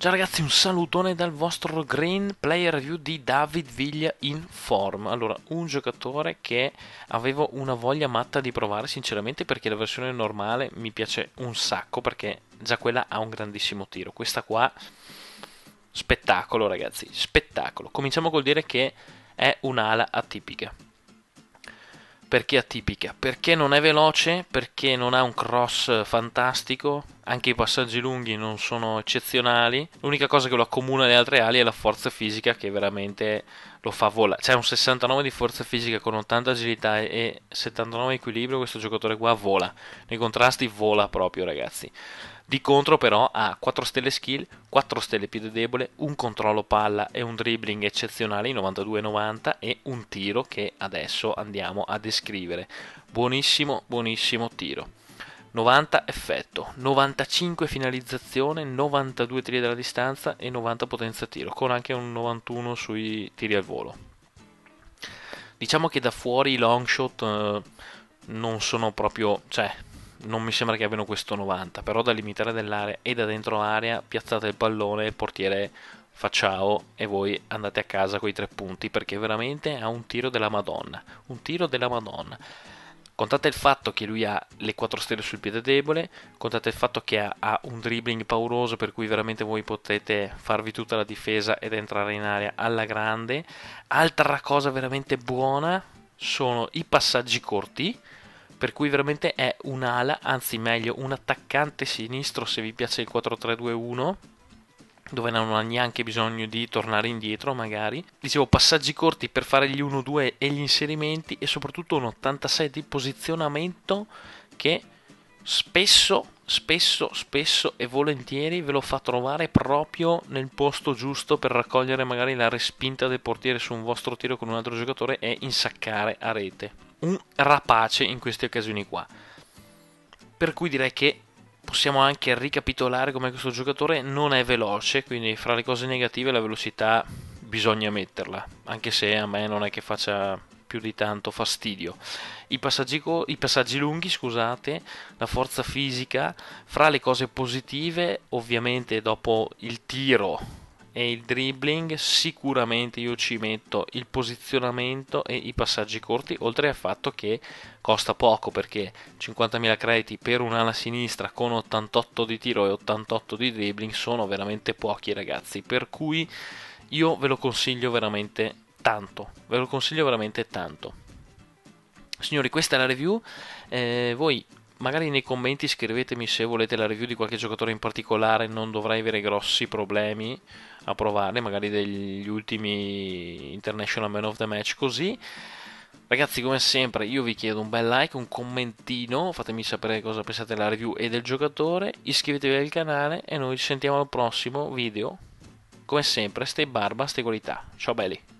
Ciao ragazzi, un salutone dal vostro Green Player Review di David Viglia in form. Allora, un giocatore che avevo una voglia matta di provare, sinceramente, perché la versione normale mi piace un sacco, perché già quella ha un grandissimo tiro. Questa qua, spettacolo ragazzi, spettacolo. Cominciamo col dire che è un'ala atipica perché atipica, perché non è veloce, perché non ha un cross fantastico, anche i passaggi lunghi non sono eccezionali, l'unica cosa che lo accomuna alle altre ali è la forza fisica che veramente lo fa volare, c'è un 69 di forza fisica con 80 agilità e 79 equilibrio, questo giocatore qua vola, nei contrasti vola proprio ragazzi. Di contro però ha 4 stelle skill, 4 stelle piede debole, un controllo palla e un dribbling eccezionale in 92-90 e un tiro che adesso andiamo a descrivere. Buonissimo, buonissimo tiro. 90 effetto, 95 finalizzazione, 92 tiri dalla distanza e 90 potenza tiro, con anche un 91 sui tiri al volo. Diciamo che da fuori i long shot eh, non sono proprio, cioè, non mi sembra che abbiano questo 90, però da limitare dell'area e da dentro l'area piazzate il pallone, il portiere fa ciao e voi andate a casa con i tre punti perché veramente ha un tiro della Madonna, un tiro della Madonna. Contate il fatto che lui ha le 4 stelle sul piede debole, contate il fatto che ha, ha un dribbling pauroso per cui veramente voi potete farvi tutta la difesa ed entrare in area alla grande. Altra cosa veramente buona sono i passaggi corti per cui veramente è un'ala, anzi meglio un attaccante sinistro se vi piace il 4-3-2-1 dove non ha neanche bisogno di tornare indietro magari. Dicevo passaggi corti per fare gli 1-2 e gli inserimenti e soprattutto un 86 di posizionamento che spesso, spesso, spesso e volentieri ve lo fa trovare proprio nel posto giusto per raccogliere magari la respinta del portiere su un vostro tiro con un altro giocatore e insaccare a rete un rapace in queste occasioni qua. Per cui direi che possiamo anche ricapitolare come questo giocatore non è veloce, quindi fra le cose negative la velocità bisogna metterla, anche se a me non è che faccia più di tanto fastidio. I passaggi, co- i passaggi lunghi, scusate, la forza fisica, fra le cose positive, ovviamente dopo il tiro e il dribbling sicuramente io ci metto il posizionamento e i passaggi corti oltre al fatto che costa poco perché 50.000 crediti per un'ala sinistra con 88 di tiro e 88 di dribbling sono veramente pochi ragazzi per cui io ve lo consiglio veramente tanto ve lo consiglio veramente tanto Signori, questa è la review. Eh, voi magari nei commenti scrivetemi se volete la review di qualche giocatore in particolare, non dovrei avere grossi problemi a provarle, magari degli ultimi International Man of the Match così. Ragazzi, come sempre, io vi chiedo un bel like, un commentino, fatemi sapere cosa pensate della review e del giocatore, iscrivetevi al canale e noi ci sentiamo al prossimo video. Come sempre, stay barba, stay qualità. Ciao belli!